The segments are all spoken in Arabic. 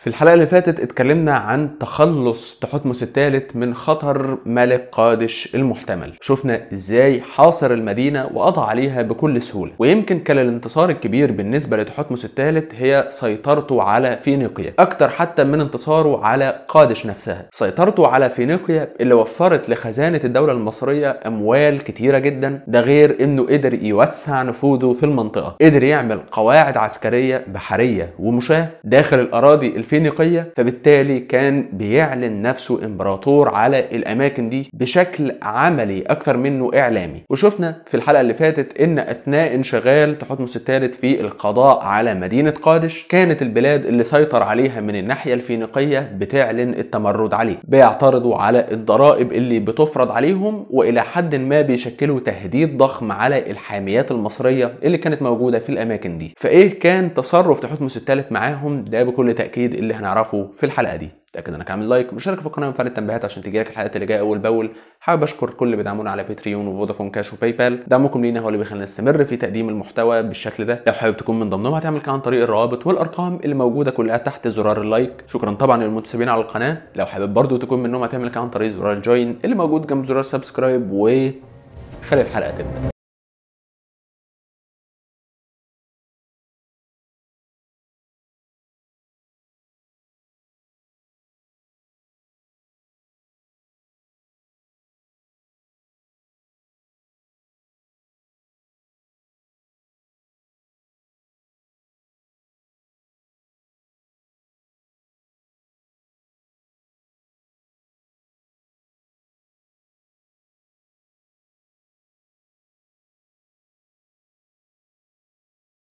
في الحلقة اللي فاتت اتكلمنا عن تخلص تحتمس الثالث من خطر ملك قادش المحتمل شفنا ازاي حاصر المدينة وقضى عليها بكل سهولة ويمكن كان الانتصار الكبير بالنسبة لتحتمس الثالث هي سيطرته على فينيقيا أكتر حتى من انتصاره على قادش نفسها سيطرته على فينيقيا اللي وفرت لخزانة الدولة المصرية أموال كتيرة جدا ده غير انه قدر يوسع نفوذه في المنطقة قدر يعمل قواعد عسكرية بحرية ومشاة داخل الأراضي الفينيقية فبالتالي كان بيعلن نفسه امبراطور على الاماكن دي بشكل عملي اكثر منه اعلامي وشفنا في الحلقة اللي فاتت ان اثناء انشغال تحتمس الثالث في القضاء على مدينة قادش كانت البلاد اللي سيطر عليها من الناحية الفينيقية بتعلن التمرد عليه بيعترضوا على الضرائب اللي بتفرض عليهم والى حد ما بيشكلوا تهديد ضخم على الحاميات المصرية اللي كانت موجودة في الاماكن دي فايه كان تصرف تحتمس الثالث معاهم ده بكل تأكيد اللي هنعرفه في الحلقه دي اتاكد انك عامل لايك ومشترك في القناه وفعل التنبيهات عشان تجيلك الحلقات اللي جايه اول باول حابب اشكر كل اللي بيدعمونا على باتريون وفودافون كاش وباي بال دعمكم لينا هو اللي بيخلينا نستمر في تقديم المحتوى بالشكل ده لو حابب تكون من ضمنهم هتعمل كده عن طريق الروابط والارقام اللي موجوده كلها تحت زرار اللايك شكرا طبعا للمتسابين على القناه لو حابب برده تكون منهم هتعمل كده عن طريق زرار الجوين اللي موجود جنب زرار سبسكرايب و خلي الحلقه تبدا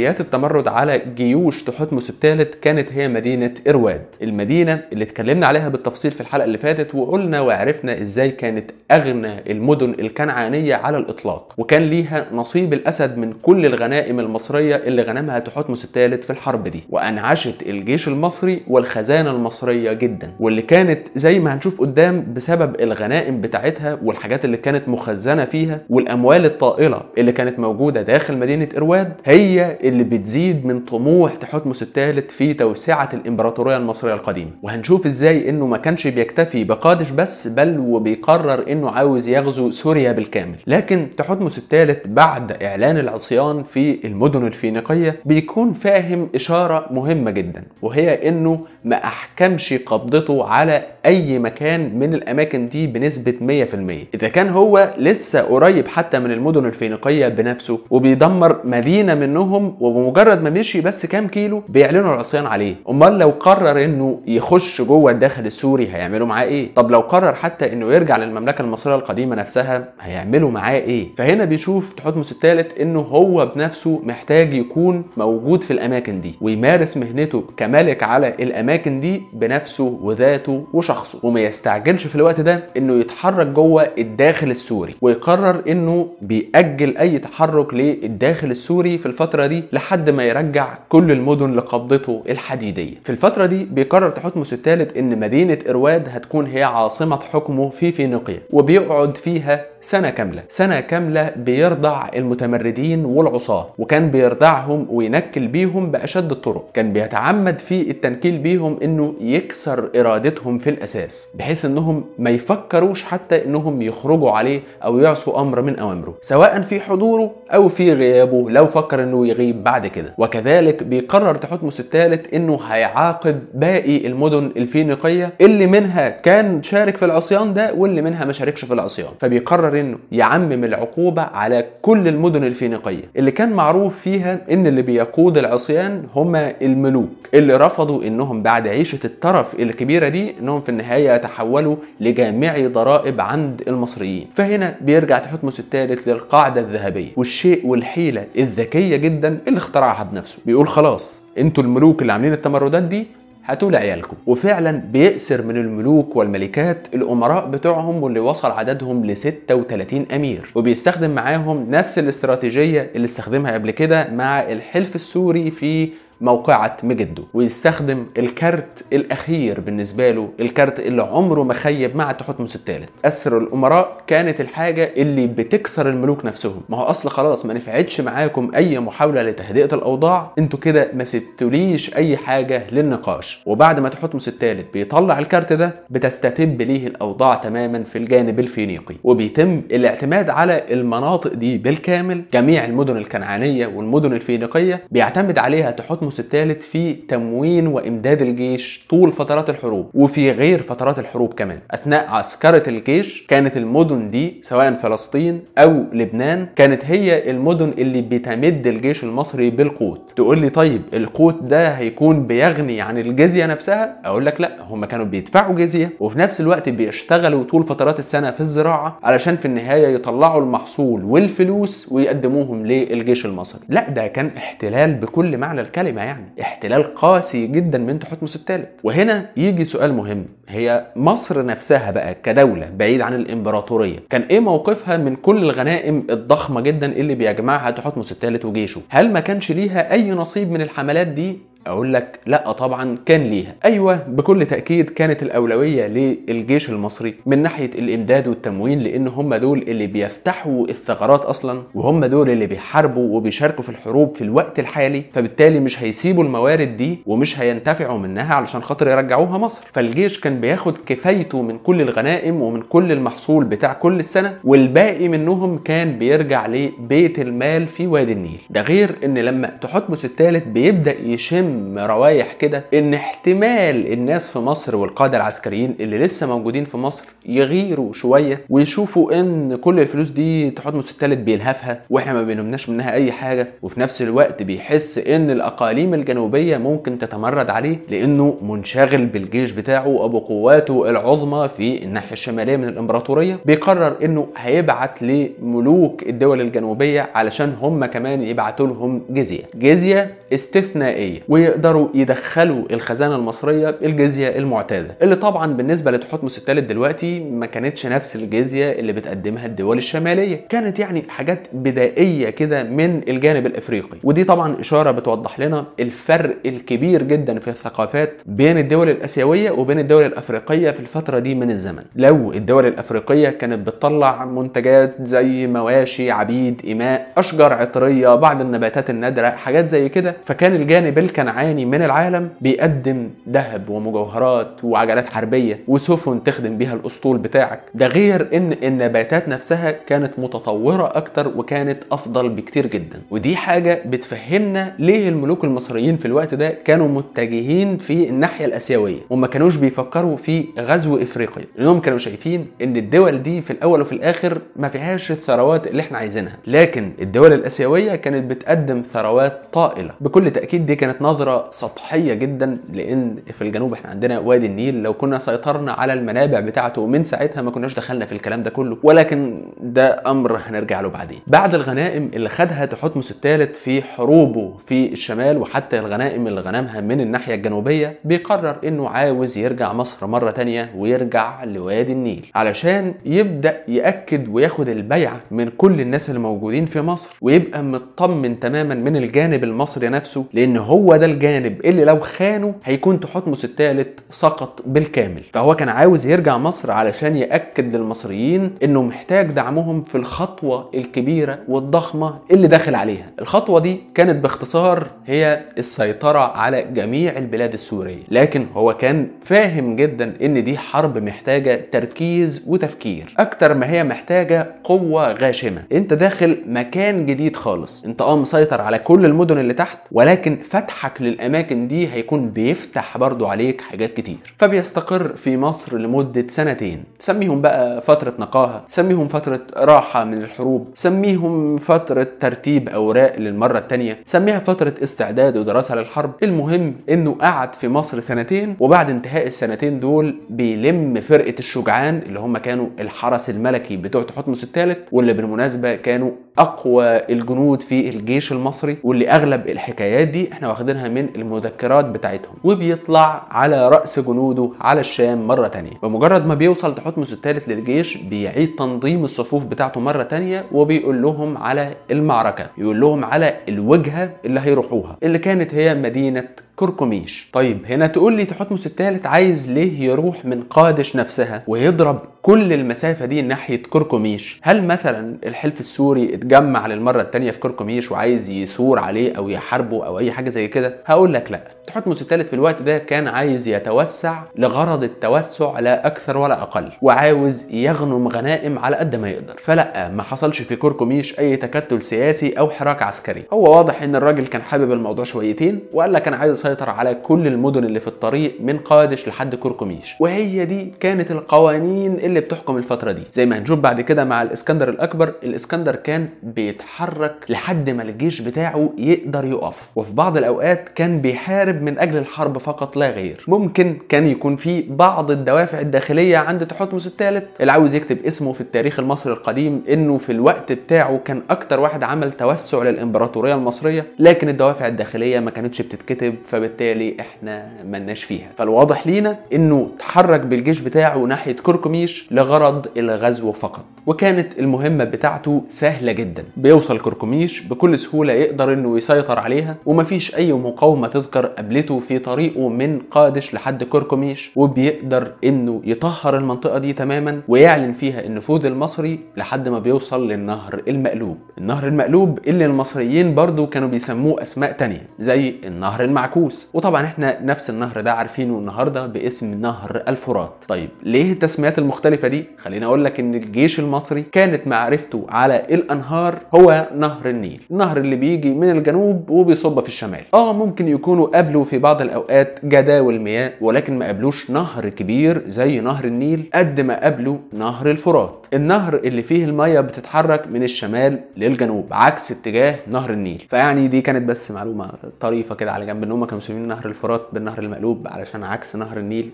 بدايات التمرد على جيوش تحتمس الثالث كانت هي مدينة إرواد المدينة اللي اتكلمنا عليها بالتفصيل في الحلقة اللي فاتت وقلنا وعرفنا إزاي كانت أغنى المدن الكنعانية على الإطلاق وكان ليها نصيب الأسد من كل الغنائم المصرية اللي غنمها تحتمس الثالث في الحرب دي وأنعشت الجيش المصري والخزانة المصرية جدا واللي كانت زي ما هنشوف قدام بسبب الغنائم بتاعتها والحاجات اللي كانت مخزنة فيها والأموال الطائلة اللي كانت موجودة داخل مدينة إرواد هي اللي بتزيد من طموح تحتمس الثالث في توسعة الإمبراطورية المصرية القديمة وهنشوف إزاي إنه ما كانش بيكتفي بقادش بس بل وبيقرر إنه عاوز يغزو سوريا بالكامل لكن تحتمس الثالث بعد إعلان العصيان في المدن الفينيقية بيكون فاهم إشارة مهمة جدا وهي إنه ما احكمش قبضته على اي مكان من الاماكن دي بنسبه 100% اذا كان هو لسه قريب حتى من المدن الفينيقيه بنفسه وبيدمر مدينه منهم وبمجرد ما مشي بس كام كيلو بيعلنوا العصيان عليه امال لو قرر انه يخش جوه الداخل السوري هيعملوا معاه ايه طب لو قرر حتى انه يرجع للمملكه المصريه القديمه نفسها هيعملوا معاه ايه فهنا بيشوف تحتمس الثالث انه هو بنفسه محتاج يكون موجود في الاماكن دي ويمارس مهنته كملك على الاماكن الاماكن دي بنفسه وذاته وشخصه وما يستعجلش في الوقت ده انه يتحرك جوه الداخل السوري ويقرر انه بيأجل اي تحرك للداخل السوري في الفتره دي لحد ما يرجع كل المدن لقبضته الحديديه في الفتره دي بيقرر تحتمس الثالث ان مدينه ارواد هتكون هي عاصمه حكمه في فينيقيا وبيقعد فيها سنة كاملة سنة كاملة بيرضع المتمردين والعصاة وكان بيرضعهم وينكل بيهم بأشد الطرق كان بيتعمد في التنكيل بيهم انه يكسر ارادتهم في الاساس بحيث انهم ما يفكروش حتى انهم يخرجوا عليه او يعصوا امر من اوامره سواء في حضوره او في غيابه لو فكر انه يغيب بعد كده وكذلك بيقرر تحتمس الثالث انه هيعاقب باقي المدن الفينيقيه اللي منها كان شارك في العصيان ده واللي منها ما شاركش في العصيان فبيقرر قرر انه يعمم العقوبه على كل المدن الفينيقيه اللي كان معروف فيها ان اللي بيقود العصيان هما الملوك اللي رفضوا انهم بعد عيشه الترف الكبيره دي انهم في النهايه يتحولوا لجامعي ضرائب عند المصريين فهنا بيرجع تحتمس الثالث للقاعده الذهبيه والشيء والحيله الذكيه جدا اللي اخترعها بنفسه بيقول خلاص انتوا الملوك اللي عاملين التمردات دي هاتوا لعيالكم وفعلا بيأسر من الملوك والملكات الأمراء بتوعهم واللي وصل عددهم ل 36 أمير وبيستخدم معاهم نفس الاستراتيجية اللي استخدمها قبل كده مع الحلف السوري في موقعة مجده ويستخدم الكارت الأخير بالنسبة له الكارت اللي عمره ما خيب مع تحتمس الثالث أسر الأمراء كانت الحاجة اللي بتكسر الملوك نفسهم ما هو أصل خلاص ما نفعتش معاكم أي محاولة لتهدئة الأوضاع أنتوا كده ما سبتوليش أي حاجة للنقاش وبعد ما تحتمس الثالث بيطلع الكارت ده بتستتب ليه الأوضاع تماما في الجانب الفينيقي وبيتم الاعتماد على المناطق دي بالكامل جميع المدن الكنعانية والمدن الفينيقية بيعتمد عليها تحتمس القطمس الثالث في تموين وامداد الجيش طول فترات الحروب وفي غير فترات الحروب كمان اثناء عسكره الجيش كانت المدن دي سواء فلسطين او لبنان كانت هي المدن اللي بتمد الجيش المصري بالقوت تقول لي طيب القوت ده هيكون بيغني عن الجزيه نفسها اقول لك لا هم كانوا بيدفعوا جزيه وفي نفس الوقت بيشتغلوا طول فترات السنه في الزراعه علشان في النهايه يطلعوا المحصول والفلوس ويقدموهم للجيش المصري لا ده كان احتلال بكل معنى الكلمه القائمه يعني احتلال قاسي جدا من تحتمس الثالث وهنا يجي سؤال مهم هي مصر نفسها بقى كدوله بعيد عن الامبراطوريه كان ايه موقفها من كل الغنائم الضخمه جدا اللي بيجمعها تحتمس الثالث وجيشه هل ما كانش ليها اي نصيب من الحملات دي اقول لك لا طبعا كان ليها ايوه بكل تاكيد كانت الاولويه للجيش المصري من ناحيه الامداد والتموين لان هم دول اللي بيفتحوا الثغرات اصلا وهم دول اللي بيحاربوا وبيشاركوا في الحروب في الوقت الحالي فبالتالي مش هيسيبوا الموارد دي ومش هينتفعوا منها علشان خاطر يرجعوها مصر فالجيش كان بياخد كفايته من كل الغنائم ومن كل المحصول بتاع كل السنه والباقي منهم كان بيرجع لبيت المال في وادي النيل ده غير ان لما تحتمس الثالث بيبدا يشم كم روايح كده ان احتمال الناس في مصر والقاده العسكريين اللي لسه موجودين في مصر يغيروا شويه ويشوفوا ان كل الفلوس دي تحتمس مستلت بيلهفها واحنا ما بنمناش منها اي حاجه وفي نفس الوقت بيحس ان الاقاليم الجنوبيه ممكن تتمرد عليه لانه منشغل بالجيش بتاعه وبقواته العظمى في الناحيه الشماليه من الامبراطوريه بيقرر انه هيبعت لملوك الدول الجنوبيه علشان هم كمان يبعتوا لهم جزيه جزيه استثنائيه وهي يقدروا يدخلوا الخزانه المصريه الجزيه المعتاده اللي طبعا بالنسبه لتحتمس الثالث دلوقتي ما كانتش نفس الجزيه اللي بتقدمها الدول الشماليه كانت يعني حاجات بدائيه كده من الجانب الافريقي ودي طبعا اشاره بتوضح لنا الفرق الكبير جدا في الثقافات بين الدول الاسيويه وبين الدول الافريقيه في الفتره دي من الزمن لو الدول الافريقيه كانت بتطلع منتجات زي مواشي عبيد اماء اشجار عطريه بعض النباتات النادره حاجات زي كده فكان الجانب الكندي كنعاني من العالم بيقدم ذهب ومجوهرات وعجلات حربيه وسفن تخدم بيها الاسطول بتاعك ده غير ان النباتات نفسها كانت متطوره اكتر وكانت افضل بكتير جدا ودي حاجه بتفهمنا ليه الملوك المصريين في الوقت ده كانوا متجهين في الناحيه الاسيويه وما كانوش بيفكروا في غزو افريقيا لانهم كانوا شايفين ان الدول دي في الاول وفي الاخر ما فيهاش الثروات اللي احنا عايزينها لكن الدول الاسيويه كانت بتقدم ثروات طائله بكل تاكيد دي كانت نظر نظره سطحيه جدا لان في الجنوب احنا عندنا وادي النيل لو كنا سيطرنا على المنابع بتاعته من ساعتها ما كناش دخلنا في الكلام ده كله ولكن ده امر هنرجع له بعدين بعد الغنائم اللي خدها تحتمس الثالث في حروبه في الشمال وحتى الغنائم اللي غنمها من الناحيه الجنوبيه بيقرر انه عاوز يرجع مصر مره تانية ويرجع لوادي النيل علشان يبدا ياكد وياخد البيعه من كل الناس اللي موجودين في مصر ويبقى مطمن تماما من الجانب المصري نفسه لان هو ده الجانب اللي لو خانه هيكون تحتمس الثالث سقط بالكامل فهو كان عاوز يرجع مصر علشان ياكد للمصريين انه محتاج دعمهم في الخطوه الكبيره والضخمه اللي داخل عليها الخطوه دي كانت باختصار هي السيطره على جميع البلاد السوريه لكن هو كان فاهم جدا ان دي حرب محتاجه تركيز وتفكير اكتر ما هي محتاجه قوه غاشمه انت داخل مكان جديد خالص انت اه مسيطر على كل المدن اللي تحت ولكن فتحك للأماكن دي هيكون بيفتح برضو عليك حاجات كتير فبيستقر في مصر لمدة سنتين سميهم بقى فترة نقاهة سميهم فترة راحة من الحروب سميهم فترة ترتيب أوراق للمرة التانية سميها فترة استعداد ودراسة للحرب المهم إنه قعد في مصر سنتين وبعد انتهاء السنتين دول بيلم فرقة الشجعان اللي هم كانوا الحرس الملكي بتوع تحتمس الثالث واللي بالمناسبة كانوا اقوى الجنود في الجيش المصري واللي اغلب الحكايات دي احنا واخدينها من المذكرات بتاعتهم وبيطلع على راس جنوده على الشام مره تانية بمجرد ما بيوصل تحتمس الثالث للجيش بيعيد تنظيم الصفوف بتاعته مره تانية وبيقول لهم على المعركه يقول لهم على الوجهه اللي هيروحوها اللي كانت هي مدينه كركميش طيب هنا تقول لي تحتمس الثالث عايز ليه يروح من قادش نفسها ويضرب كل المسافه دي ناحيه كركميش هل مثلا الحلف السوري اتجمع للمره الثانيه في كركميش وعايز يثور عليه او يحاربه او اي حاجه زي كده هقول لك لا تحتمس الثالث في الوقت ده كان عايز يتوسع لغرض التوسع لا اكثر ولا اقل وعاوز يغنم غنائم على قد ما يقدر فلا ما حصلش في كركميش اي تكتل سياسي او حراك عسكري هو واضح ان الراجل كان حابب الموضوع شويتين وقال لك انا عايز بيسيطر على كل المدن اللي في الطريق من قادش لحد كركميش وهي دي كانت القوانين اللي بتحكم الفتره دي زي ما هنشوف بعد كده مع الاسكندر الاكبر الاسكندر كان بيتحرك لحد ما الجيش بتاعه يقدر يقف وفي بعض الاوقات كان بيحارب من اجل الحرب فقط لا غير ممكن كان يكون في بعض الدوافع الداخليه عند تحتمس الثالث اللي عاوز يكتب اسمه في التاريخ المصري القديم انه في الوقت بتاعه كان اكتر واحد عمل توسع للامبراطوريه المصريه لكن الدوافع الداخليه ما كانتش بتتكتب ف فبالتالي احنا ملناش فيها فالواضح لينا انه تحرك بالجيش بتاعه ناحيه كركميش لغرض الغزو فقط وكانت المهمه بتاعته سهله جدا بيوصل كركميش بكل سهوله يقدر انه يسيطر عليها ومفيش اي مقاومه تذكر قابلته في طريقه من قادش لحد كركميش وبيقدر انه يطهر المنطقه دي تماما ويعلن فيها النفوذ المصري لحد ما بيوصل للنهر المقلوب النهر المقلوب اللي المصريين برضو كانوا بيسموه اسماء تانية زي النهر المعكوس العروس وطبعا احنا نفس النهر ده عارفينه النهارده باسم نهر الفرات طيب ليه التسميات المختلفه دي خليني اقول لك ان الجيش المصري كانت معرفته على الانهار هو نهر النيل النهر اللي بيجي من الجنوب وبيصب في الشمال اه ممكن يكونوا قابلوا في بعض الاوقات جداول مياه ولكن ما قابلوش نهر كبير زي نهر النيل قد ما قابلوا نهر الفرات النهر اللي فيه الميه بتتحرك من الشمال للجنوب عكس اتجاه نهر النيل فيعني دي كانت بس معلومه طريفه كده على جنب ان هم كانوا كانوا نهر الفرات بالنهر المقلوب علشان عكس نهر النيل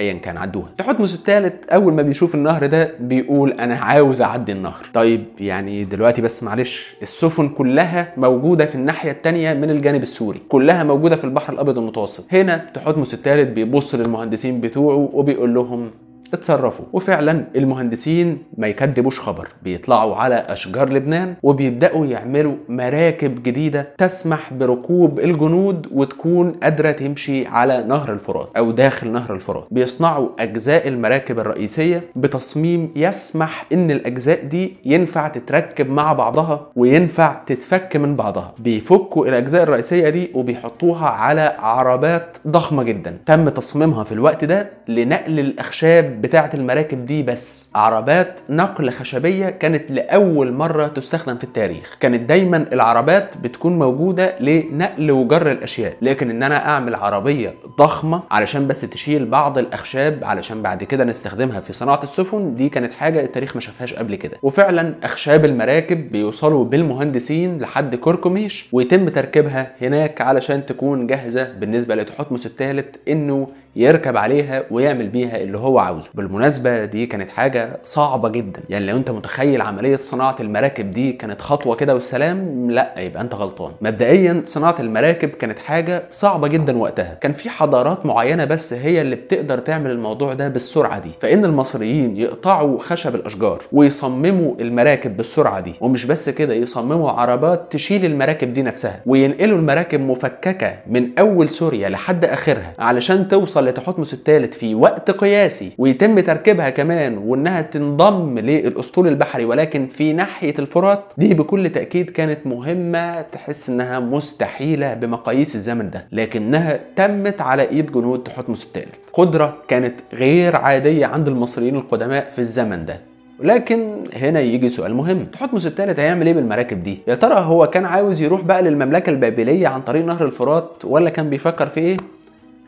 ايا كان عدوها تحتمس الثالث اول ما بيشوف النهر ده بيقول انا عاوز اعدي النهر طيب يعني دلوقتي بس معلش السفن كلها موجوده في الناحيه الثانيه من الجانب السوري كلها موجوده في البحر الابيض المتوسط هنا تحتمس الثالث بيبص للمهندسين بتوعه وبيقول لهم اتصرفوا وفعلا المهندسين ما يكدبوش خبر بيطلعوا على اشجار لبنان وبيبداوا يعملوا مراكب جديده تسمح بركوب الجنود وتكون قادره تمشي على نهر الفرات او داخل نهر الفرات بيصنعوا اجزاء المراكب الرئيسيه بتصميم يسمح ان الاجزاء دي ينفع تتركب مع بعضها وينفع تتفك من بعضها بيفكوا الاجزاء الرئيسيه دي وبيحطوها على عربات ضخمه جدا تم تصميمها في الوقت ده لنقل الاخشاب بتاعة المراكب دي بس عربات نقل خشبية كانت لأول مرة تستخدم في التاريخ كانت دايما العربات بتكون موجودة لنقل وجر الأشياء لكن إن أنا أعمل عربية ضخمة علشان بس تشيل بعض الأخشاب علشان بعد كده نستخدمها في صناعة السفن دي كانت حاجة التاريخ ما شافهاش قبل كده وفعلا أخشاب المراكب بيوصلوا بالمهندسين لحد كركميش ويتم تركيبها هناك علشان تكون جاهزة بالنسبة لتحتمس الثالث إنه يركب عليها ويعمل بيها اللي هو عاوزه بالمناسبه دي كانت حاجه صعبه جدا يعني لو انت متخيل عمليه صناعه المراكب دي كانت خطوه كده والسلام لا يبقى انت غلطان مبدئيا صناعه المراكب كانت حاجه صعبه جدا وقتها كان في حضارات معينه بس هي اللي بتقدر تعمل الموضوع ده بالسرعه دي فان المصريين يقطعوا خشب الاشجار ويصمموا المراكب بالسرعه دي ومش بس كده يصمموا عربات تشيل المراكب دي نفسها وينقلوا المراكب مفككه من اول سوريا لحد اخرها علشان توصل لتحتمس الثالث في وقت قياسي ويتم تركيبها كمان وانها تنضم للاسطول البحري ولكن في ناحيه الفرات دي بكل تاكيد كانت مهمه تحس انها مستحيله بمقاييس الزمن ده لكنها تمت على ايد جنود تحتمس الثالث قدره كانت غير عاديه عند المصريين القدماء في الزمن ده لكن هنا يجي سؤال مهم تحتمس الثالث هيعمل ايه بالمراكب دي يا ترى هو كان عاوز يروح بقى للمملكه البابليه عن طريق نهر الفرات ولا كان بيفكر في ايه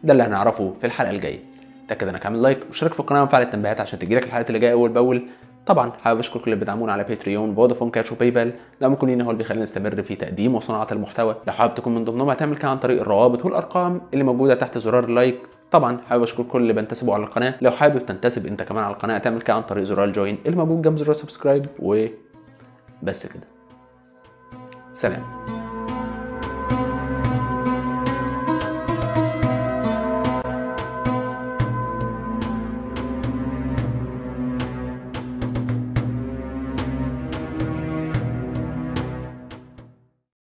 ده اللي هنعرفه في الحلقه الجايه اتاكد انك عامل لايك واشترك في القناه وفعل التنبيهات عشان تجيلك الحلقات اللي جايه اول باول طبعا حابب اشكر كل اللي بيدعمونا على باتريون فودافون كاش وباي بال دعمكم لينا هو اللي بيخلينا نستمر في تقديم وصناعه المحتوى لو حابب تكون من ضمنهم هتعمل كده عن طريق الروابط والارقام اللي موجوده تحت زرار اللايك طبعا حابب اشكر كل اللي بنتسبوا على القناه لو حابب تنتسب انت كمان على القناه هتعمل كده عن طريق زرار الجوين اللي موجود جنب زرار سبسكرايب و بس كده سلام